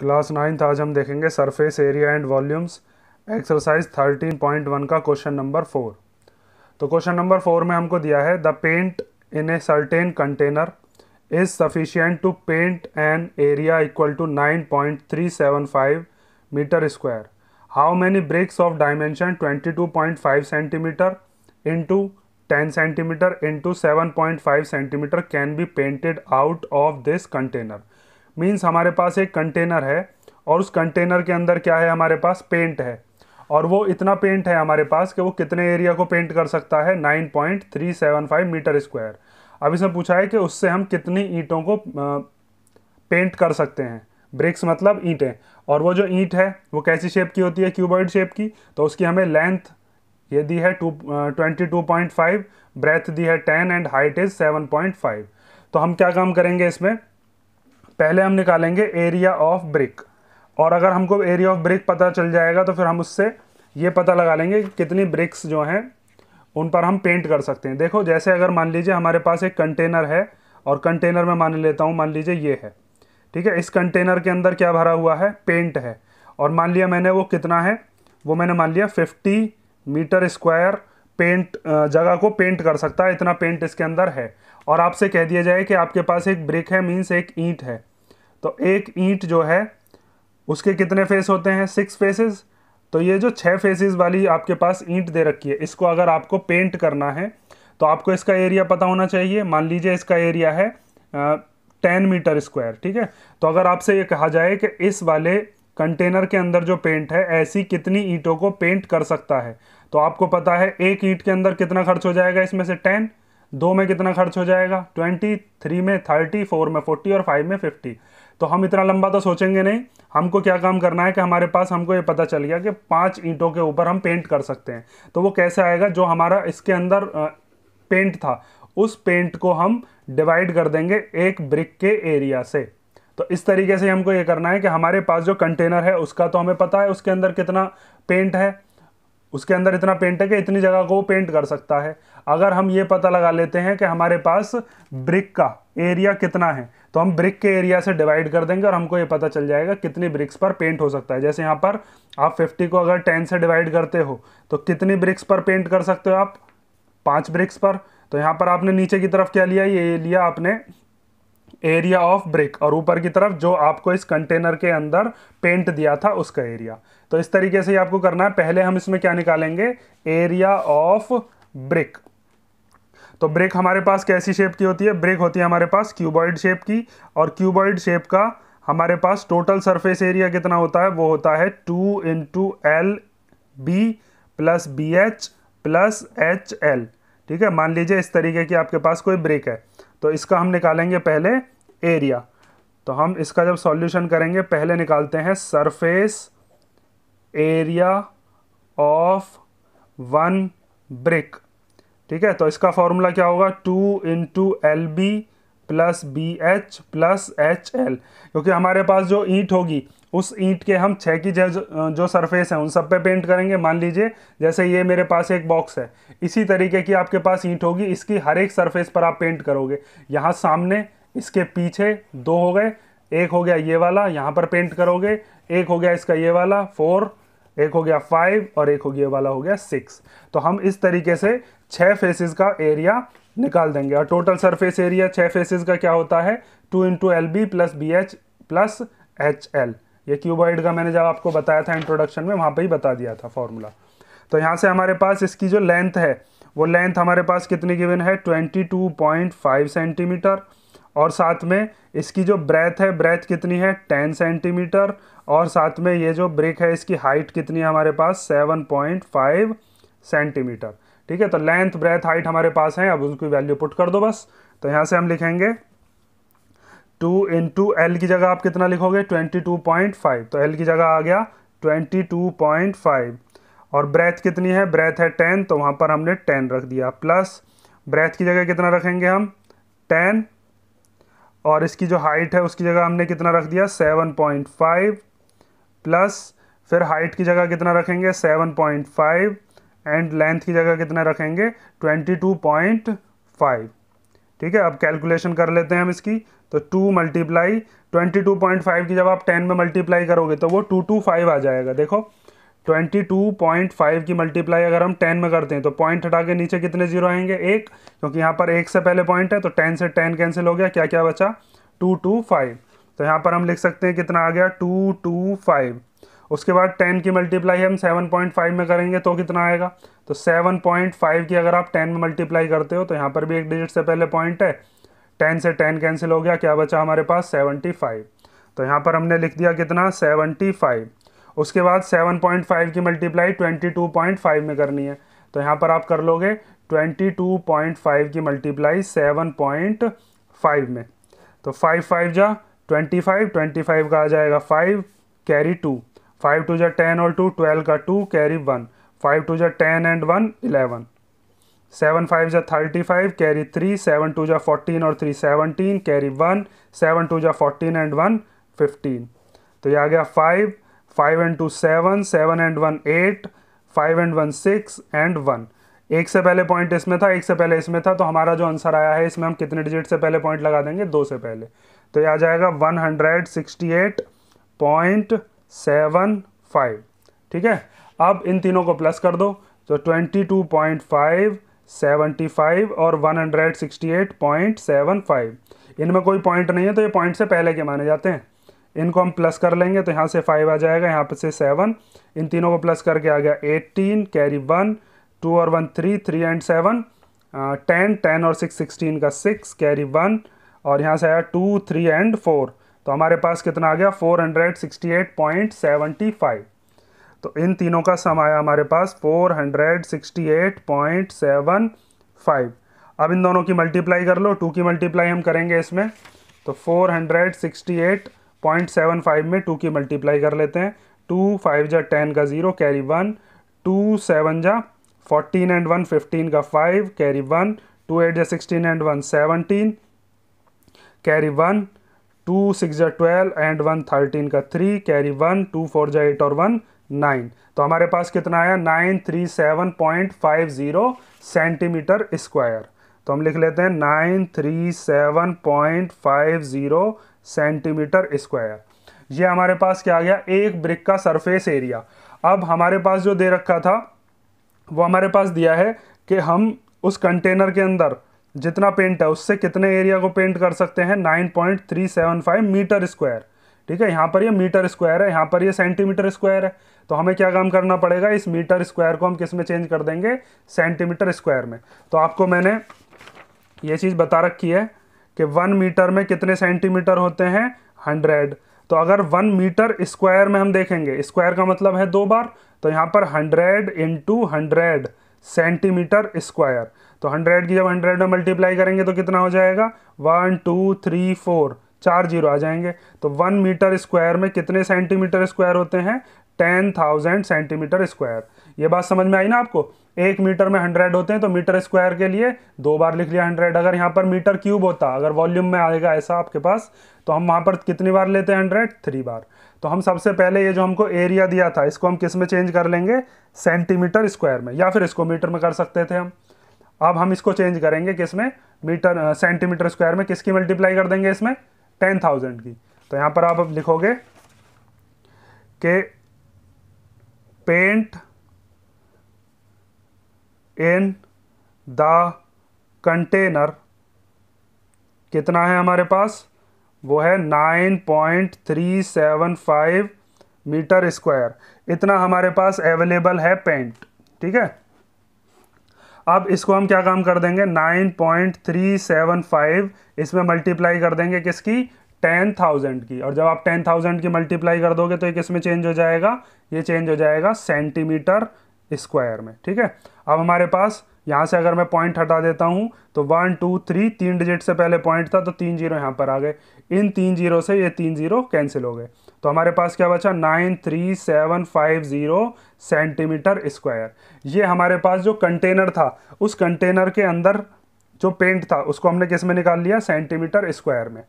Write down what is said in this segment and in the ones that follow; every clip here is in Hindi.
क्लास नाइन्थ आज हम देखेंगे surface area and volumes exercise thirteen point one का क्वेश्चन नंबर फोर तो क्वेश्चन नंबर फोर में हमको दिया है the paint in a certain container is sufficient to paint an area equal to nine point three seven five metre square how many bricks of dimension twenty two point five centimetre into ten centimetre into seven point five centimetre can be painted out of this container means हमारे पास एक कंटेनर है और उस कंटेनर के अंदर क्या है हमारे पास पेंट है और वो इतना पेंट है हमारे पास कि वो कितने एरिया को पेंट कर सकता है 9.375 मीटर स्क्वायर अब इसमें पूछा है कि उससे हम कितनी ईंटों को पेंट कर सकते हैं ब्रिक्स मतलब ईंटें और वो जो ईंट है वो कैसी शेप की होती है क्यूबॉइड शेप की तो उसकी हमें लेंथ ये दी है two twenty two point five breadth दी है ten and height is seven point five तो हम क्या काम करेंगे इसमें पहले हम निकालेंगे एरिया ऑफ ब्रिक और अगर हमको एरिया ऑफ ब्रिक पता चल जाएगा तो फिर हम उससे ये पता लगा लेंगे कि कितनी ब्रिक्स जो हैं उन पर हम पेंट कर सकते हैं देखो जैसे अगर मान लीजिए हमारे पास एक कंटेनर है और कंटेनर में मान लेता हूँ मान लीजिए ये है ठीक है इस कंटेनर के अंदर क्या भरा हुआ है पेंट है और मान लिया मैंने वो कितना है वो मैंने मान लिया फिफ्टी मीटर स्क्वायर पेंट जगह को पेंट कर सकता है इतना पेंट इसके अंदर है और आपसे कह दिया जाए कि आपके पास एक ब्रिक है मीन्स एक ईंट है तो एक ईंट जो है उसके कितने फेस होते हैं सिक्स फेसेस तो ये जो छः फेसेस वाली आपके पास ईंट दे रखी है इसको अगर आपको पेंट करना है तो आपको इसका एरिया पता होना चाहिए मान लीजिए इसका एरिया है टेन मीटर स्क्वायर ठीक है तो अगर आपसे ये कहा जाए कि इस वाले कंटेनर के अंदर जो पेंट है ऐसी कितनी ईंटों को पेंट कर सकता है तो आपको पता है एक ईंट के अंदर कितना खर्च हो जाएगा इसमें से टेन दो में कितना खर्च हो जाएगा ट्वेंटी थ्री में थर्टी फोर में फोर्टी और फाइव में फिफ्टी तो हम इतना लंबा तो सोचेंगे नहीं हमको क्या काम करना है कि हमारे पास हमको ये पता चल गया कि पाँच ईंटों के ऊपर हम पेंट कर सकते हैं तो वो कैसे आएगा जो हमारा इसके अंदर पेंट था उस पेंट को हम डिवाइड कर देंगे एक ब्रिक के एरिया से तो इस तरीके से हमको ये करना है कि हमारे पास जो कंटेनर है उसका तो हमें पता है उसके अंदर कितना पेंट है उसके अंदर इतना पेंट है कि इतनी जगह को वो पेंट कर सकता है अगर हम ये पता लगा लेते हैं कि हमारे पास ब्रिक का एरिया कितना है तो हम ब्रिक के एरिया से डिवाइड कर देंगे और हमको ये पता चल जाएगा कितनी ब्रिक्स पर पेंट हो सकता है जैसे यहाँ पर आप 50 को अगर 10 से डिवाइड करते हो तो कितनी ब्रिक्स पर पेंट कर सकते हो आप पाँच ब्रिक्स पर तो यहाँ पर आपने नीचे की तरफ क्या लिया ये लिया आपने एरिया ऑफ ब्रिक और ऊपर की तरफ जो आपको इस कंटेनर के अंदर पेंट दिया था उसका एरिया तो इस तरीके से ही आपको करना है पहले हम इसमें क्या निकालेंगे एरिया ऑफ ब्रिक तो ब्रेक हमारे पास कैसी शेप की होती है ब्रेक होती है हमारे पास क्यूबॉइड शेप की और क्यूबॉइड शेप का हमारे पास टोटल सरफेस एरिया कितना होता है वो होता है two into L B plus B H plus H L ठीक है मान लीजिए इस तरीके की आपके पास कोई ब्रेक है तो इसका हम निकालेंगे पहले एरिया तो हम इसका जब सॉल्यूशन करेंगे पहले निकालते हैं surface area of one brick ठीक है तो इसका फॉर्मूला क्या होगा two into L B plus B H plus H L क्योंकि हमारे पास जो ईंट होगी उस ईंट के हम छः की जो जो सरफेस है उन सब पे पेंट करेंगे मान लीजिए जैसे ये मेरे पास एक बॉक्स है इसी तरीके की आपके पास ईंट होगी इसकी हर एक सरफेस पर आप पेंट करोगे यहाँ सामने इसके पीछे दो हो गए एक हो गया ये वाला यहाँ पर पेंट करोगे एक हो गया इसका ये वाला फोर एक हो गया फाइव और एक हो गया वाला हो गया सिक्स तो हम इस तरीके से छः फेसेस का एरिया निकाल देंगे और टोटल सरफेस एरिया छः फेसेस का क्या होता है two into L B plus B H plus H L ये क्यूबॉइड का मैंने जब आपको बताया था इंट्रोडक्शन में वहाँ पे ही बता दिया था फॉर्मूला तो यहाँ से हमारे पास इसकी जो लेंथ है वो लेंथ हमारे पास कितनी गिवन है twenty two point five centimetre और साथ में इसकी जो ब्रेथ है ब्रेथ कितनी है टेन सेंटीमीटर और साथ में ये जो ब्रेक है इसकी हाइट कितनी है हमारे पास सेवन पॉइंट फाइव सेंटीमीटर ठीक है तो लेंथ ब्रेथ हाइट हमारे पास है अब उनकी वैल्यू पुट कर दो बस तो यहां से हम लिखेंगे टू इन टू एल की जगह आप कितना लिखोगे ट्वेंटी टू पॉइंट फाइव तो एल की जगह आ गया ट्वेंटी टू पॉइंट फाइव और ब्रेथ कितनी है ब्रेथ है टेन तो वहां पर हमने टेन रख दिया प्लस ब्रेथ की जगह कितना रखेंगे हम टेन और इसकी जो हाइट है उसकी जगह हमने कितना रख दिया सेवन पॉइंट फाइव प्लस फिर हाइट की जगह कितना रखेंगे seven point five and length की जगह कितना रखेंगे 22.5 ठीक है अब कैलकुलेशन कर लेते हैं हम इसकी तो two multiply twenty two point five की जब आप टेन में मल्टीप्लाई करोगे तो वो टू टू फाइव आ जाएगा देखो ट्वेंटी टू पॉइंट फाइव की मल्टीप्लाई अगर हम टेन में करते हैं तो पॉइंट हटा के नीचे कितने जीरो आएंगे एक क्योंकि यहाँ पर एक से पहले पॉइंट है तो टेन से टेन कैंसिल हो गया क्या क्या बचा टू टू फाइव तो यहाँ पर हम लिख सकते हैं कितना आ गया टू टू फाइव उसके बाद टेन की मल्टीप्लाई हम सेवन पॉइंट फाइव में करेंगे तो कितना आएगा तो सेवन पॉइंट फाइव की अगर आप टेन में मल्टीप्लाई करते हो तो यहाँ पर भी एक डिजिट से पहले पॉइंट है टेन से टेन कैंसिल हो गया क्या बचा हमारे पास सेवनटी फाइव तो यहाँ पर हमने लिख दिया कितना सेवनटी फाइव उसके बाद सेवन पॉइंट फाइव की multiply twenty two point five में करनी है तो यहाँ पर आप कर लोगे ट्वेंटी टू पॉइंट फाइव की मल्टीप्लाई सेवन पॉइंट फाइव में तो फाइव फाइव जा ट्वेंटी फाइव ट्वेंटी फाइव का आ जाएगा five carry two five two जै टेन और टू ट्वेल्व का two carry one five two जै ten and one eleven seven five जै thirty five carry three seven two जै फोर्टीन और three seventeen carry one seven two जै फोर्टीन एंड वन फिफ्टीन तो ये आ गया five five and two seven seven and one eight five and one six and one एक से पहले पॉइंट इसमें था एक से पहले इसमें था तो हमारा जो आंसर आया है इसमें हम कितने डिजिट से पहले पॉइंट लगा देंगे दो से पहले तो ये आ जाएगा one hundred sixty eight point seven five ठीक है अब इन तीनों को प्लस कर दो तो twenty two point five seventy five और one hundred sixty eight point seven five इनमें कोई पॉइंट नहीं है तो ये पॉइंट से पहले के माने जाते हैं इनको हम प्लस कर लेंगे तो यहाँ से फाइव आ जाएगा यहाँ पर से सेवन इन तीनों को प्लस करके आ गया एट्टीन कैरी वन टू और one three three and seven ten ten और सिक्स सिक्सटीन का सिक्स कैरी वन और यहाँ से आया टू थ्री एंड फोर तो हमारे पास कितना आ गया 468.75 तो इन तीनों का सम आया हमारे पास 468.75 अब इन दोनों की मल्टीप्लाई कर लो टू की मल्टीप्लाई हम करेंगे इसमें तो 468.75 में टू की मल्टीप्लाई कर लेते हैं टू फाइव जा टेन का zero carry one two seven जा फोर्टीन एंड वन फिफ्टीन का five carry one two eight जा sixteen and one seventeen carry one two six जै ट्वेल्व एंड वन थर्टीन का three carry one two four जै एट और वन नाइन तो हमारे पास कितना आया nine three seven point five zero centimetre square तो हम लिख लेते हैं nine three seven point five zero centimetre square ये हमारे पास क्या आ गया एक ब्रिक का सरफेस एरिया अब हमारे पास जो दे रखा था वो हमारे पास दिया है कि हम उस कंटेनर के अंदर जितना पेंट है उससे कितने एरिया को पेंट कर सकते हैं 9.375 मीटर स्क्वायर ठीक है यहाँ पर ये मीटर स्क्वायर है यहाँ पर ये सेंटीमीटर स्क्वायर है तो हमें क्या काम करना पड़ेगा इस मीटर स्क्वायर को हम किस में चेंज कर देंगे सेंटीमीटर स्क्वायर में तो आपको मैंने ये चीज़ बता रखी है कि वन मीटर में कितने सेंटीमीटर होते हैं हंड्रेड तो अगर वन मीटर स्क्वायर में हम देखेंगे स्क्वायर का मतलब है दो बार तो यहाँ पर hundred into hundred centimetre square तो हंड्रेड की जब हंड्रेड में मल्टीप्लाई करेंगे तो कितना हो जाएगा वन टू थ्री फोर चार जीरो आ जाएंगे तो वन मीटर स्क्वायर में कितने सेंटीमीटर स्क्वायर होते हैं टेन थाउजेंड सेंटीमीटर स्क्वायर ये बात समझ में आई ना आपको एक मीटर में हंड्रेड होते हैं तो मीटर स्क्वायर के लिए दो बार लिख लिया हंड्रेड अगर यहाँ पर मीटर क्यूब होता अगर वॉल्यूम में आएगा ऐसा आपके पास तो हम वहाँ पर कितनी बार लेते हैं हंड्रेड थ्री बार तो हम सबसे पहले ये जो हमको एरिया दिया था इसको हम किस में चेंज कर लेंगे सेंटीमीटर स्क्वायर में या फिर इसको मीटर में कर सकते थे हम अब हम इसको चेंज करेंगे किसमें मीटर सेंटीमीटर स्क्वायर में किसकी मल्टीप्लाई कर देंगे इसमें टेन थाउजेंड की तो यहां पर आप अब लिखोगे के पेंट इन द कंटेनर कितना है हमारे पास वो है nine point three seven five metre square इतना हमारे पास अवेलेबल है पेंट ठीक है अब इसको हम क्या काम कर देंगे nine point three seven five इसमें मल्टीप्लाई कर देंगे किसकी टेन थाउजेंड की और जब आप टेन थाउजेंड की मल्टीप्लाई कर दोगे तो ये किस में चेंज हो जाएगा ये चेंज हो जाएगा सेंटीमीटर स्क्वायर में ठीक है अब हमारे पास यहाँ से अगर मैं पॉइंट हटा देता हूँ तो वन टू थ्री तीन डिजिट से पहले पॉइंट था तो तीन जीरो यहाँ पर आ गए इन तीन जीरो से ये तीन जीरो कैंसिल हो गए तो हमारे पास क्या बचा nine three seven five zero centimetre square ये हमारे पास जो कंटेनर था उस कंटेनर के अंदर जो पेंट था उसको हमने किस में निकाल लिया सेंटीमीटर स्क्वायर में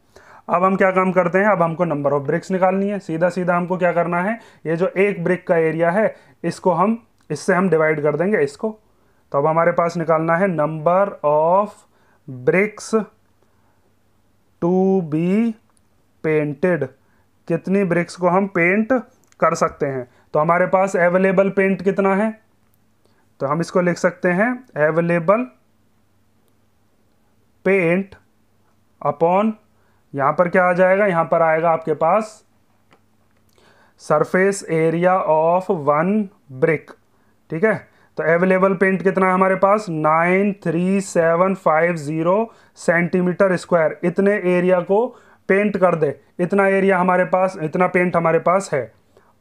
अब हम क्या काम करते हैं अब हमको नंबर ऑफ ब्रिक्स निकालनी है सीधा सीधा हमको क्या करना है ये जो एक ब्रिक का एरिया है इसको हम इससे हम डिवाइड कर देंगे इसको तो अब हमारे पास निकालना है number of bricks to be painted कितनी ब्रिक्स को हम पेंट कर सकते हैं तो हमारे पास अवेलेबल पेंट कितना है तो हम इसको लिख सकते हैं अवेलेबल पेंट अपॉन यहां पर क्या आ जाएगा यहां पर आएगा आपके पास surface area of one brick ठीक है तो अवेलेबल पेंट कितना है हमारे पास nine three seven five zero centimetre square इतने एरिया को पेंट कर दे इतना एरिया हमारे पास इतना पेंट हमारे पास है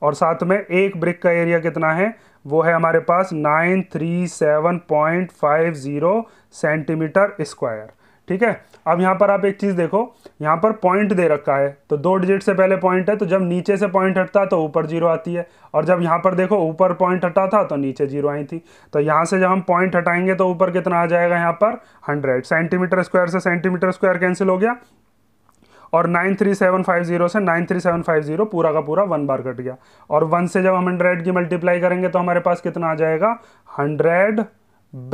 और साथ में एक ब्रिक का एरिया कितना है वो है हमारे पास nine three seven point five zero centimetre square ठीक है अब यहाँ पर आप एक चीज़ देखो यहाँ पर पॉइंट दे रखा है तो दो डिजिट से पहले पॉइंट है तो जब नीचे से पॉइंट हटता तो ऊपर जीरो आती है और जब यहाँ पर देखो ऊपर पॉइंट हटा था तो नीचे जीरो आई थी तो यहाँ से जब हम पॉइंट हटाएंगे तो ऊपर कितना आ जाएगा यहाँ पर हंड्रेड सेंटीमीटर स्क्वायर से सेंटीमीटर स्क्वायर कैंसिल हो गया और 93750 से 93750 पूरा का पूरा वन बार कट गया और वन से जब हम हंड्रेड की मल्टीप्लाई करेंगे तो हमारे पास कितना आ जाएगा हंड्रेड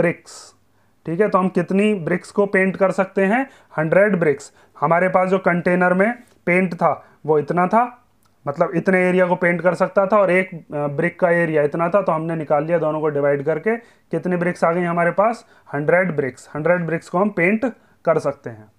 ब्रिक्स ठीक है तो हम कितनी ब्रिक्स को पेंट कर सकते हैं हंड्रेड ब्रिक्स हमारे पास जो कंटेनर में पेंट था वो इतना था मतलब इतने एरिया को पेंट कर सकता था और एक ब्रिक का एरिया इतना था तो हमने निकाल लिया दोनों को डिवाइड करके कितनी ब्रिक्स आ गई हमारे पास हंड्रेड ब्रिक्स हंड्रेड ब्रिक्स को हम पेंट कर सकते हैं